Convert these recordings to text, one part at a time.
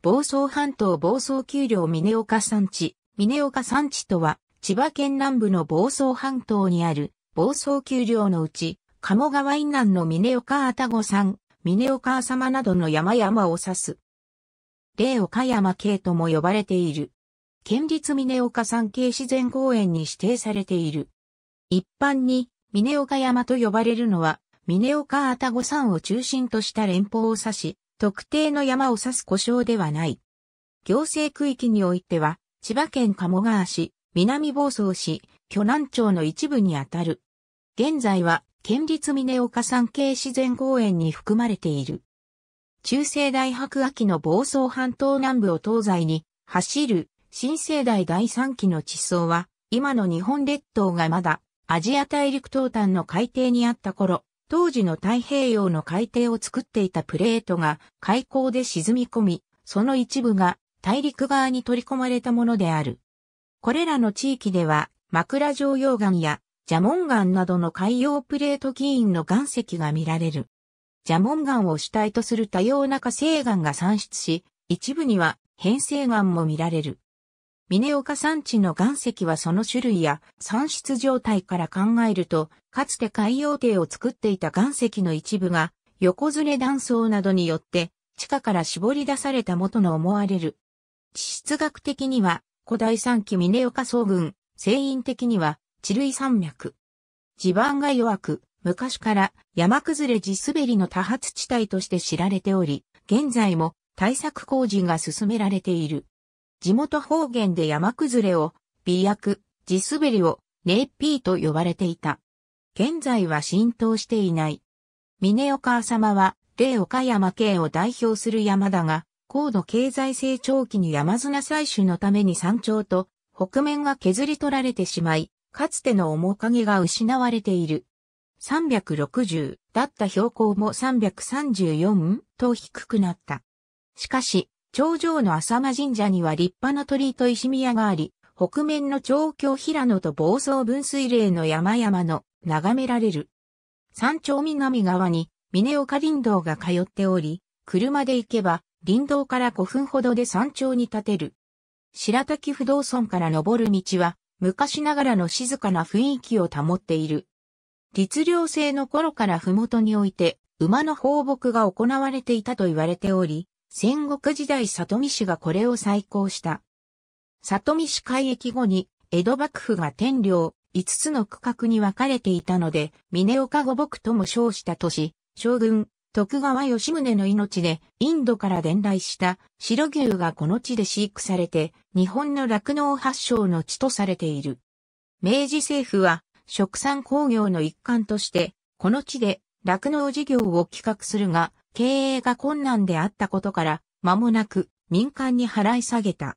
房総半島房総丘陵峰岡山地。峰岡山地とは、千葉県南部の房総半島にある房総丘陵のうち、鴨川以南の峰岡愛宕山、峰岡様などの山々を指す。霊岡山系とも呼ばれている。県立峰岡山系自然公園に指定されている。一般に、峰岡山と呼ばれるのは、峰岡愛宕山を中心とした連峰を指し、特定の山を指す故障ではない。行政区域においては、千葉県鴨川市、南房総市、巨南町の一部にあたる。現在は、県立峰岡山系自然公園に含まれている。中世大白亜紀の房総半島南部を東西に走る新世代第三期の地層は今の日本列島がまだアジア大陸東端の海底にあった頃当時の太平洋の海底を作っていたプレートが海溝で沈み込み、その一部が大陸側に取り込まれたものである。これらの地域では枕状溶岩や蛇紋岩などの海洋プレート起因の岩石が見られる。蛇紋岩を主体とする多様な火成岩が産出し、一部には変成岩も見られる。峰岡山地の岩石はその種類や産出状態から考えると、かつて海洋帝を作っていた岩石の一部が、横ずれ断層などによって、地下から絞り出されたもとの思われる。地質学的には、古代山期峰岡総群、聖因的には、地類山脈。地盤が弱く、昔から山崩れ地滑りの多発地帯として知られており、現在も対策工事が進められている。地元方言で山崩れを、美薬、地滑りを、レイピーと呼ばれていた。現在は浸透していない。峰岡様は、霊岡山系を代表する山だが、高度経済成長期に山砂採取のために山頂と北面が削り取られてしまい、かつての面影が失われている。360だった標高も334と低くなった。しかし、頂上の浅間神社には立派な鳥居と石宮があり、北面の長京平野と房総分水嶺の山々の眺められる。山頂南側に峰岡林道が通っており、車で行けば林道から5分ほどで山頂に立てる。白滝不動村から登る道は昔ながらの静かな雰囲気を保っている。律令制の頃から麓において馬の放牧が行われていたと言われており、戦国時代里見氏がこれを再興した。里見氏海域後に、江戸幕府が天領、5つの区画に分かれていたので、峰岡御牧とも称した都市、将軍、徳川吉宗の命で、インドから伝来した白牛がこの地で飼育されて、日本の酪農発祥の地とされている。明治政府は、食産工業の一環として、この地で酪農事業を企画するが、経営が困難であったことから、間もなく民間に払い下げた。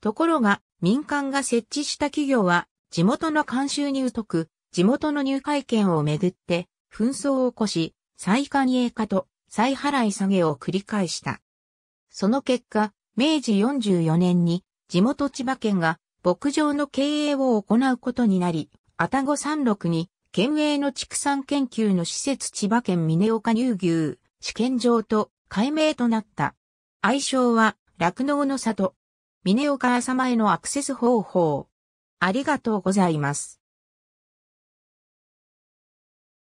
ところが、民間が設置した企業は、地元の慣習に疎く、地元の入会権をめぐって、紛争を起こし、再官営化と再払い下げを繰り返した。その結果、明治44年に地元千葉県が牧場の経営を行うことになり、愛宕山麓に県営の畜産研究の施設千葉県峰岡乳牛試験場と解明となった。愛称は、酪農の里。峰岡様へのアクセス方法。ありがとうございます。